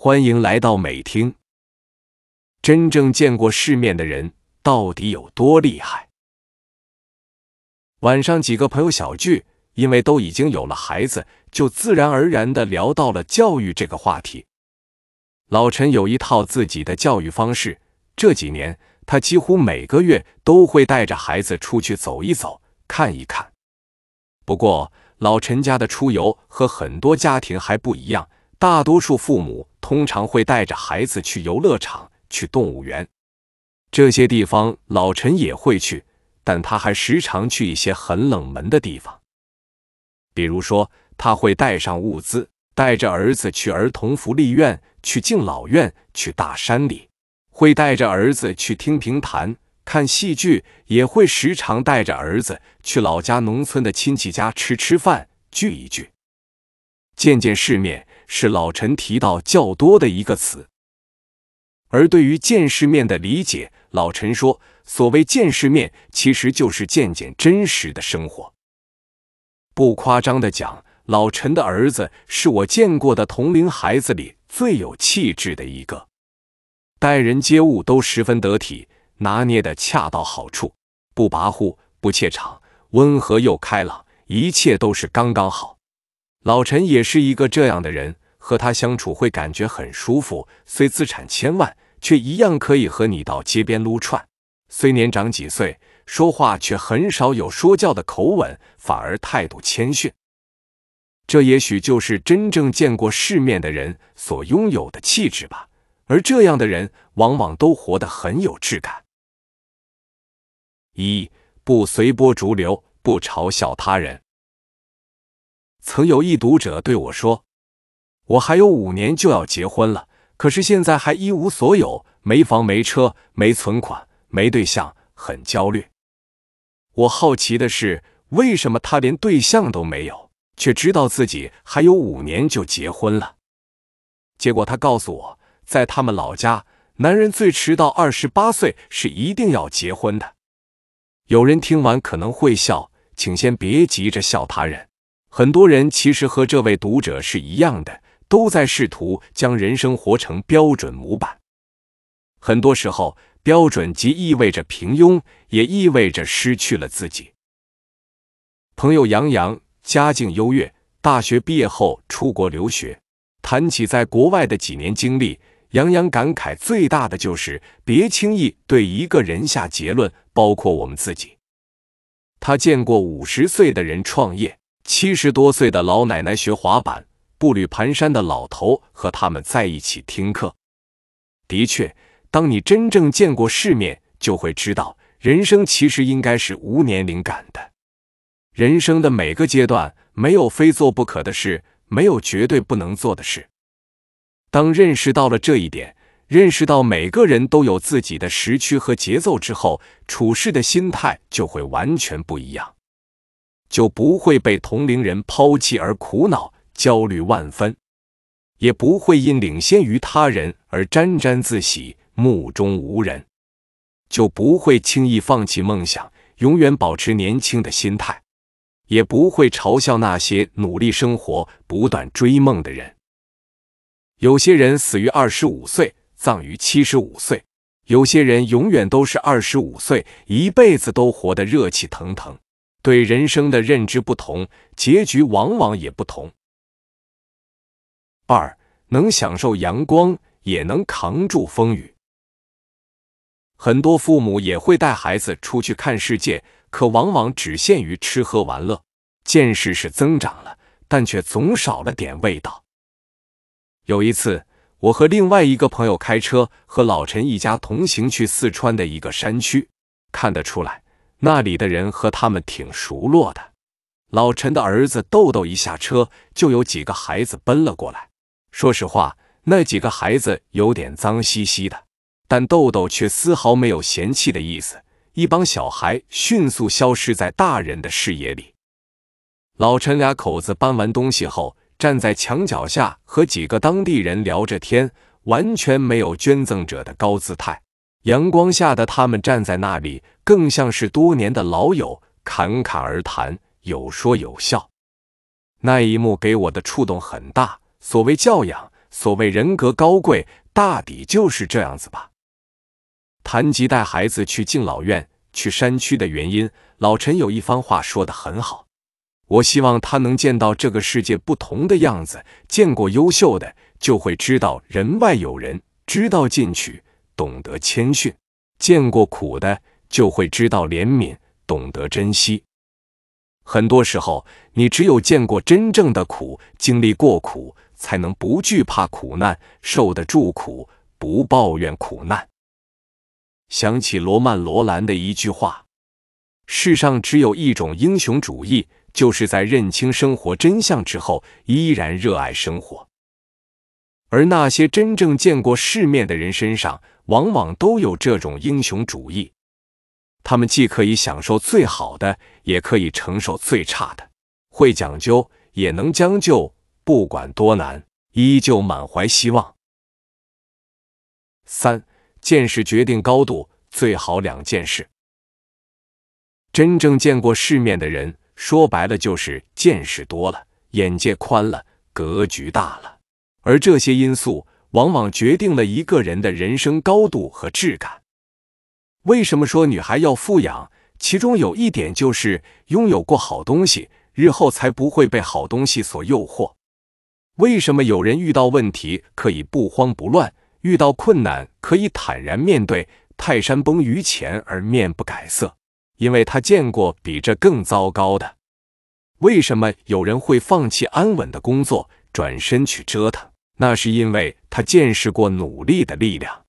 欢迎来到美听。真正见过世面的人到底有多厉害？晚上几个朋友小聚，因为都已经有了孩子，就自然而然的聊到了教育这个话题。老陈有一套自己的教育方式，这几年他几乎每个月都会带着孩子出去走一走，看一看。不过老陈家的出游和很多家庭还不一样，大多数父母。通常会带着孩子去游乐场、去动物园，这些地方老陈也会去，但他还时常去一些很冷门的地方，比如说他会带上物资，带着儿子去儿童福利院、去敬老院、去大山里，会带着儿子去听评弹、看戏剧，也会时常带着儿子去老家农村的亲戚家吃吃饭、聚一聚，见见世面。是老陈提到较多的一个词。而对于见世面的理解，老陈说：“所谓见世面，其实就是见见真实的生活。”不夸张的讲，老陈的儿子是我见过的同龄孩子里最有气质的一个，待人接物都十分得体，拿捏的恰到好处，不跋扈，不怯场，温和又开朗，一切都是刚刚好。老陈也是一个这样的人。和他相处会感觉很舒服，虽资产千万，却一样可以和你到街边撸串；虽年长几岁，说话却很少有说教的口吻，反而态度谦逊。这也许就是真正见过世面的人所拥有的气质吧。而这样的人，往往都活得很有质感。一不随波逐流，不嘲笑他人。曾有一读者对我说。我还有五年就要结婚了，可是现在还一无所有，没房没车，没存款，没对象，很焦虑。我好奇的是，为什么他连对象都没有，却知道自己还有五年就结婚了？结果他告诉我，在他们老家，男人最迟到二十八岁是一定要结婚的。有人听完可能会笑，请先别急着笑他人。很多人其实和这位读者是一样的。都在试图将人生活成标准模板。很多时候，标准即意味着平庸，也意味着失去了自己。朋友杨洋家境优越，大学毕业后出国留学。谈起在国外的几年经历，杨洋感慨最大的就是别轻易对一个人下结论，包括我们自己。他见过五十岁的人创业，七十多岁的老奶奶学滑板。步履蹒跚的老头和他们在一起听课。的确，当你真正见过世面，就会知道，人生其实应该是无年龄感的。人生的每个阶段，没有非做不可的事，没有绝对不能做的事。当认识到了这一点，认识到每个人都有自己的时区和节奏之后，处事的心态就会完全不一样，就不会被同龄人抛弃而苦恼。焦虑万分，也不会因领先于他人而沾沾自喜、目中无人，就不会轻易放弃梦想，永远保持年轻的心态，也不会嘲笑那些努力生活、不断追梦的人。有些人死于二十五岁，葬于七十五岁；有些人永远都是二十五岁，一辈子都活得热气腾腾。对人生的认知不同，结局往往也不同。二能享受阳光，也能扛住风雨。很多父母也会带孩子出去看世界，可往往只限于吃喝玩乐，见识是增长了，但却总少了点味道。有一次，我和另外一个朋友开车，和老陈一家同行去四川的一个山区，看得出来，那里的人和他们挺熟络的。老陈的儿子豆豆一下车，就有几个孩子奔了过来。说实话，那几个孩子有点脏兮兮的，但豆豆却丝毫没有嫌弃的意思。一帮小孩迅速消失在大人的视野里。老陈俩口子搬完东西后，站在墙角下和几个当地人聊着天，完全没有捐赠者的高姿态。阳光下的他们站在那里，更像是多年的老友，侃侃而谈，有说有笑。那一幕给我的触动很大。所谓教养，所谓人格高贵，大抵就是这样子吧。谈及带孩子去敬老院、去山区的原因，老陈有一番话说得很好。我希望他能见到这个世界不同的样子，见过优秀的，就会知道人外有人，知道进取，懂得谦逊；见过苦的，就会知道怜悯，懂得珍惜。很多时候，你只有见过真正的苦，经历过苦。才能不惧怕苦难，受得住苦，不抱怨苦难。想起罗曼·罗兰的一句话：“世上只有一种英雄主义，就是在认清生活真相之后，依然热爱生活。”而那些真正见过世面的人身上，往往都有这种英雄主义。他们既可以享受最好的，也可以承受最差的，会讲究，也能将就。不管多难，依旧满怀希望。三见识决定高度，最好两件事。真正见过世面的人，说白了就是见识多了，眼界宽了，格局大了。而这些因素，往往决定了一个人的人生高度和质感。为什么说女孩要富养？其中有一点就是拥有过好东西，日后才不会被好东西所诱惑。为什么有人遇到问题可以不慌不乱，遇到困难可以坦然面对泰山崩于前而面不改色？因为他见过比这更糟糕的。为什么有人会放弃安稳的工作，转身去折腾？那是因为他见识过努力的力量。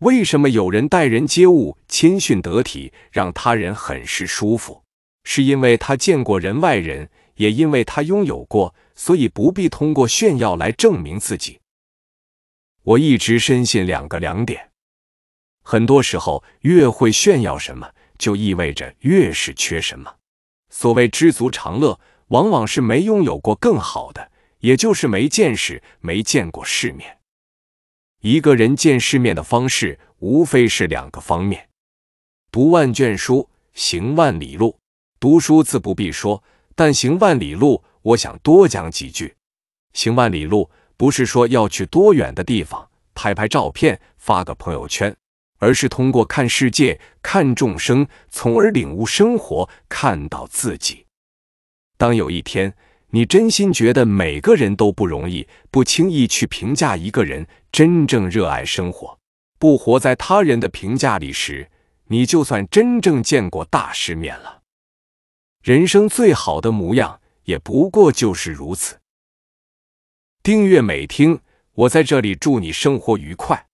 为什么有人待人接物谦逊得体，让他人很是舒服？是因为他见过人外人。也因为他拥有过，所以不必通过炫耀来证明自己。我一直深信两个两点：很多时候，越会炫耀什么，就意味着越是缺什么。所谓知足常乐，往往是没拥有过更好的，也就是没见识、没见过世面。一个人见世面的方式，无非是两个方面：读万卷书，行万里路。读书自不必说。但行万里路，我想多讲几句。行万里路，不是说要去多远的地方，拍拍照片，发个朋友圈，而是通过看世界、看众生，从而领悟生活，看到自己。当有一天，你真心觉得每个人都不容易，不轻易去评价一个人，真正热爱生活，不活在他人的评价里时，你就算真正见过大世面了。人生最好的模样，也不过就是如此。订阅美听，我在这里祝你生活愉快。